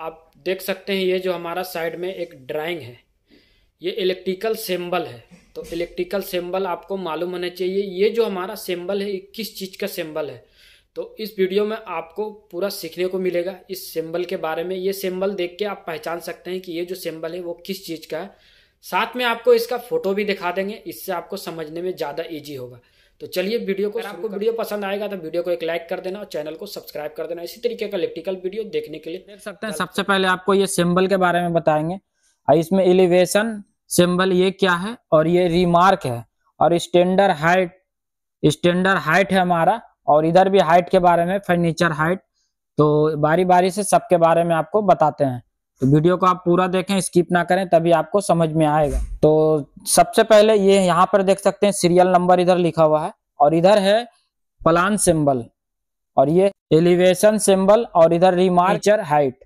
आप देख सकते हैं ये जो हमारा साइड में एक ड्राइंग है ये इलेक्ट्रिकल सिंबल है तो इलेक्ट्रिकल सिंबल आपको मालूम होना चाहिए ये जो हमारा सिंबल है किस चीज़ का सिंबल है तो इस वीडियो में आपको पूरा सीखने को मिलेगा इस सिंबल के बारे में ये सिंबल देख के आप पहचान सकते हैं कि ये जो सिंबल है वो किस चीज़ का है साथ में आपको इसका फोटो भी दिखा देंगे इससे आपको समझने में ज़्यादा ईजी होगा तो चलिए वीडियो को आपको वीडियो पसंद आएगा तो वीडियो को एक लाइक कर देना और चैनल को सब्सक्राइब कर देना इसी तरीके का इलेक्ट्रिकल वीडियो देखने के लिए देख सकते हैं सबसे पहले आपको ये सिंबल के बारे में बताएंगे इसमें एलिवेशन सिंबल ये क्या है और ये रिमार्क है और स्टैंडर्ड हाइट स्टैंडर्ड हाइट है हमारा और इधर भी हाइट के बारे में फर्नीचर हाइट तो बारी बारी से सबके बारे में आपको बताते हैं तो वीडियो को आप पूरा देखें स्किप ना करें तभी आपको समझ में आएगा तो सबसे पहले ये यहाँ पर देख सकते हैं सीरियल नंबर इधर लिखा हुआ है और इधर है प्लान सिंबल और ये एलिवेशन सिंबल और इधर रिमार्चर हाइट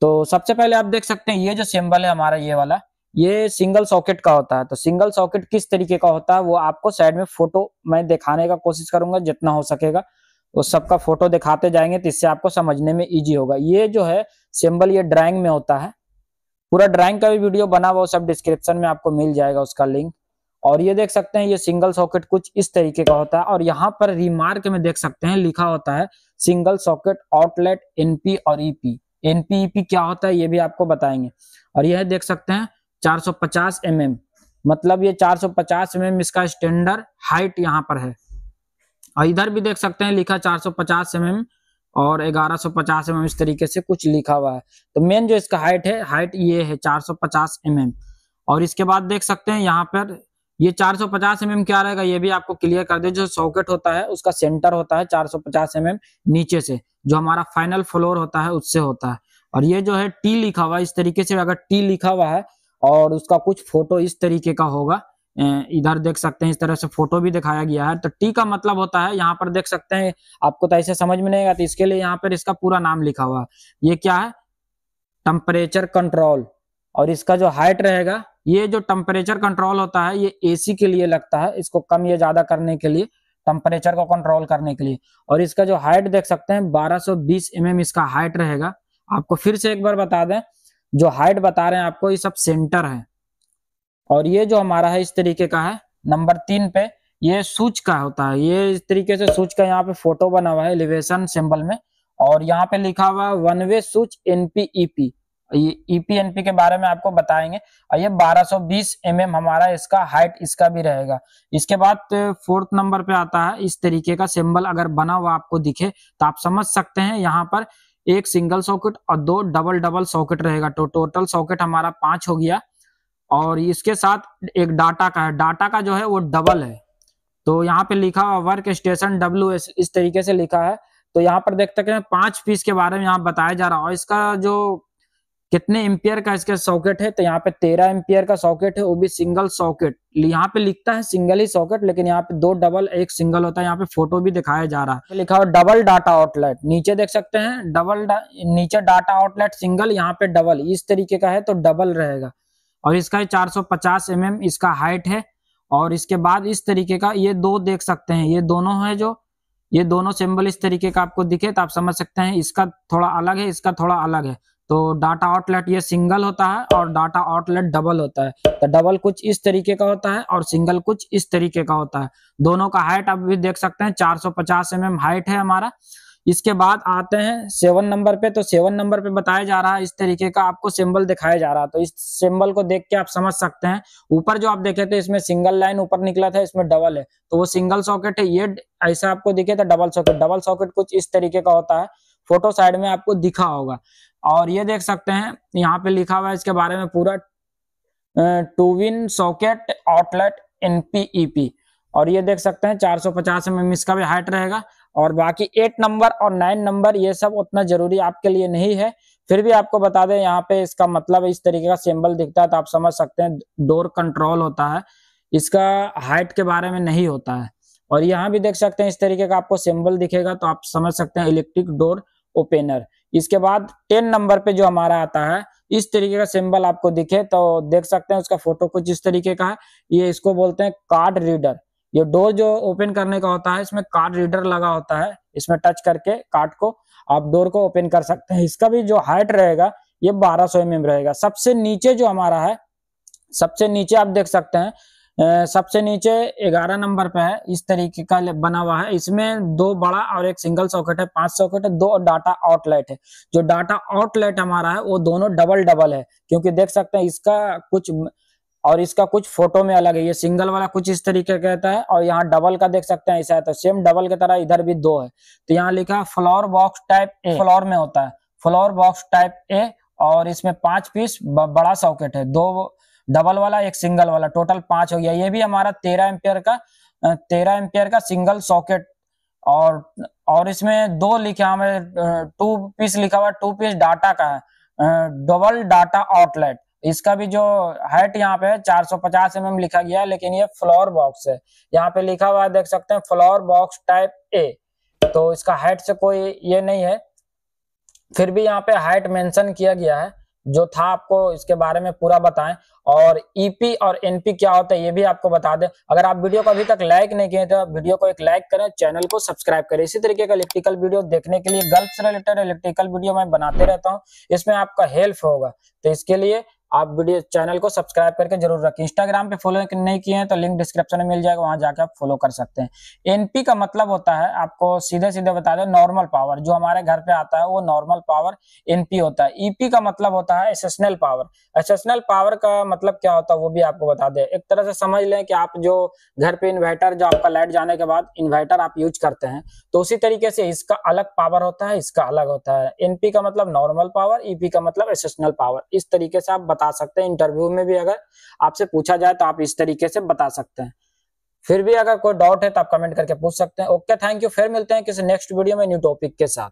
तो सबसे पहले आप देख सकते हैं ये जो सिंबल है हमारा ये वाला ये सिंगल सॉकेट का होता है तो सिंगल सॉकेट किस तरीके का होता है वो आपको साइड में फोटो मैं दिखाने का कोशिश करूंगा जितना हो सकेगा वो सबका फोटो दिखाते जाएंगे तो इससे आपको समझने में इजी होगा ये जो है सिंबल ये ड्राइंग में होता है पूरा ड्राइंग का भी वीडियो बना हुआ सब डिस्क्रिप्शन में आपको मिल जाएगा उसका लिंक और ये देख सकते हैं ये सिंगल सॉकेट कुछ इस तरीके का होता है और यहाँ पर रिमार्क में देख सकते हैं लिखा होता है सिंगल सॉकेट आउटलेट एनपी और ईपी एनपी ईपी क्या होता है ये भी आपको बताएंगे और यह देख सकते हैं चार सौ मतलब ये 450 सौ mm इसका स्टैंडर्ड हाइट यहाँ पर है और इधर भी देख सकते हैं लिखा 450 mm और 1150 mm इस तरीके से कुछ लिखा हुआ है तो मेन जो इसका हाइट है हाइट ये है 450 mm और इसके बाद देख सकते हैं यहाँ पर ये 450 mm क्या रहेगा ये भी आपको क्लियर कर दे जो सॉकेट होता है उसका सेंटर होता है 450 mm नीचे से जो हमारा फाइनल फ्लोर होता है उससे होता है और ये जो है टी लिखा हुआ है इस तरीके से अगर टी लिखा हुआ है और उसका कुछ फोटो इस तरीके का होगा इधर देख सकते हैं इस तरह से फोटो भी दिखाया गया है तो टी का मतलब होता है यहाँ पर देख सकते हैं आपको तो ऐसे समझ में नहीं आएगा तो इसके लिए यहाँ पर इसका पूरा नाम लिखा हुआ है ये क्या है टेम्परेचर कंट्रोल और इसका जो हाइट रहेगा ये जो टेम्परेचर कंट्रोल होता है ये एसी के लिए लगता है इसको कम या ज्यादा करने के लिए टेम्परेचर को कंट्रोल करने के लिए और इसका जो हाइट देख सकते हैं 1220 एम mm इसका हाइट रहेगा आपको फिर से एक बार बता दें जो हाइट बता रहे हैं आपको ये सब सेंटर है और ये जो हमारा है इस तरीके का है नंबर तीन पे ये सूच का होता है ये इस तरीके से सूच का यहाँ पे फोटो बना हुआ है एलिवेशन सिंबल में और यहाँ पे लिखा हुआ है वन वे सूच एनपीईपी e ये ईपीएनपी e के बारे में आपको बताएंगे और ये 1220 एमएम हमारा इसका हाइट इसका भी रहेगा इसके बाद फोर्थ नंबर पे आता है इस तरीके का सिंबल अगर बना हुआ आपको दिखे तो आप समझ सकते हैं यहाँ पर एक सिंगल सॉकेट और दो डबल डबल सॉकेट रहेगा तो टोटल सॉकेट हमारा पांच हो गया और इसके साथ एक डाटा का है डाटा का जो है वो डबल है तो यहाँ पे लिखा हुआ वर्क स्टेशन डब्ल्यू इस तरीके से लिखा है तो यहाँ पर देख सकते हैं पांच पीस के बारे में यहाँ बताया जा रहा है और इसका जो कितने एम्पियर का इसका सॉकेट है तो यहाँ पे तेरह एम्पियर का सॉकेट है वो भी सिंगल सॉकेट यहाँ पे लिखता है सिंगल ही सॉकेट लेकिन यहाँ पे दो डबल एक सिंगल होता है यहाँ पे फोटो भी दिखाया जा रहा है लिखा हुआ डबल डाटा आउटलेट नीचे देख सकते हैं डबल डा, नीचे डाटा आउटलेट सिंगल यहाँ पे डबल इस तरीके का है तो डबल रहेगा और इसका 450 सौ mm इसका हाइट है और इसके बाद इस तरीके का ये दो देख सकते हैं ये दोनों है जो ये दोनों सिंबल इस तरीके का आपको दिखे तो आप समझ सकते हैं इसका थोड़ा अलग है इसका थोड़ा अलग है तो डाटा आउटलेट ये सिंगल होता है और डाटा आउटलेट डबल होता है तो डबल कुछ इस तरीके का होता है और सिंगल कुछ इस तरीके का होता है दोनों का हाइट आप भी देख सकते हैं 450 सौ mm हाइट है हमारा इसके बाद आते हैं सेवन नंबर पे तो सेवन नंबर पे बताया जा रहा है इस तरीके का आपको सिंबल दिखाया जा रहा है तो इस सिंबल को देख के आप समझ सकते हैं ऊपर जो आप देखे थे इसमें सिंगल लाइन ऊपर निकला था इसमें डबल है तो वो सिंगल सॉकेट है ये ऐसा आपको दिखे था डबल सॉकेट डबल सॉकेट कुछ इस तरीके का होता है फोटो साइड में आपको दिखा होगा और ये देख सकते हैं यहाँ पे लिखा हुआ है इसके बारे में पूरा twin socket outlet NPEP और ये देख सकते हैं 450 सौ पचास एम एम इसका भी हाइट रहेगा और बाकी एट नंबर और नाइन नंबर ये सब उतना जरूरी आपके लिए नहीं है फिर भी आपको बता दें यहाँ पे इसका मतलब इस तरीके का सिंबल दिखता है तो आप समझ सकते हैं डोर कंट्रोल होता है इसका हाइट के बारे में नहीं होता है और यहाँ भी देख सकते हैं इस तरीके का आपको सिंबल दिखेगा तो आप समझ सकते हैं इलेक्ट्रिक डोर ओपेनर इसके बाद टेन नंबर पे जो हमारा आता है इस तरीके का सिंबल आपको दिखे तो देख सकते हैं उसका फोटो कुछ इस तरीके का है ये इसको बोलते हैं कार्ड रीडर ये डोर जो ओपन करने का होता है इसमें कार्ड रीडर लगा होता है इसमें टच करके कार्ड को आप डोर को ओपन कर सकते हैं इसका भी जो हाइट रहेगा ये 1200 सौ mm रहेगा सबसे नीचे जो हमारा है सबसे नीचे आप देख सकते हैं सबसे नीचे 11 नंबर पे है इस तरीके का बना हुआ है इसमें दो बड़ा और एक सिंगल सॉकेट है पांच सॉकेट है दो डाटा आउटलेट है जो डाटा आउटलेट हमारा है वो दोनों डबल डबल है क्योंकि देख सकते हैं इसका कुछ और इसका कुछ फोटो में अलग है ये सिंगल वाला कुछ इस तरीके का रहता है और यहाँ डबल का देख सकते हैं ऐसा है तो सेम डबल की तरह इधर भी दो है तो यहाँ लिखा है floor box type A floor में होता है फ्लोर बॉक्स टाइप ए और इसमें पांच पीस बड़ा सॉकेट है दो डबल वाला एक सिंगल वाला टोटल पांच हो गया ये भी हमारा तेरह एम्पियर का तेरह एम्पियर का सिंगल सॉकेट और और इसमें दो लिखा हमें टू पीस लिखा हुआ टू पीस डाटा का है डबल डाटा आउटलेट इसका भी जो हाइट यहाँ पे है 450 सौ mm लिखा गया है लेकिन ये फ्लोर बॉक्स है यहाँ पे लिखा हुआ है देख सकते हैं फ्लोर बॉक्स टाइप ए तो इसका हाइट से कोई ये नहीं है फिर भी यहाँ पे हाइट मेंशन किया गया है जो था आपको इसके बारे में पूरा बताएं और ईपी e और एनपी क्या होता है ये भी आपको बता दें अगर आप वीडियो को अभी तक लाइक नहीं किए तो वीडियो को एक लाइक करें चैनल को सब्सक्राइब करें इसी तरीके का इलेक्ट्रिकल वीडियो देखने के लिए गल्फ से रिलेटेड इलेक्ट्रिकल वीडियो मैं बनाते रहता हूँ इसमें आपका हेल्प होगा तो इसके लिए आप वीडियो चैनल को सब्सक्राइब करके जरूर रखें इंस्टाग्राम पे फॉलो नहीं किए हैं तो लिंक डिस्क्रिप्शन में मिल जाएगा वहां जाके आप फॉलो कर सकते हैं एनपी का मतलब होता है आपको सीधे सीधे बता दें नॉर्मल पावर जो हमारे घर पे आता है वो नॉर्मल पावर एनपी होता है ईपी e का मतलब होता है एसेसनल पावर एसेसनल पावर का मतलब क्या होता है वो भी आपको बता दें एक तरह से समझ लें कि आप जो घर पे इन्वर्टर जो आपका लाइट जाने के बाद इन्वर्टर आप यूज करते हैं तो उसी तरीके से इसका अलग पावर होता है इसका अलग होता है एनपी का मतलब नॉर्मल पावर ईपी का मतलब एसेसनल पावर इस तरीके से आप बता सकते हैं इंटरव्यू में भी अगर आपसे पूछा जाए तो आप इस तरीके से बता सकते हैं फिर भी अगर कोई डाउट है तो आप कमेंट करके पूछ सकते हैं ओके थैंक यू फिर मिलते हैं किसी नेक्स्ट वीडियो में न्यू टॉपिक के साथ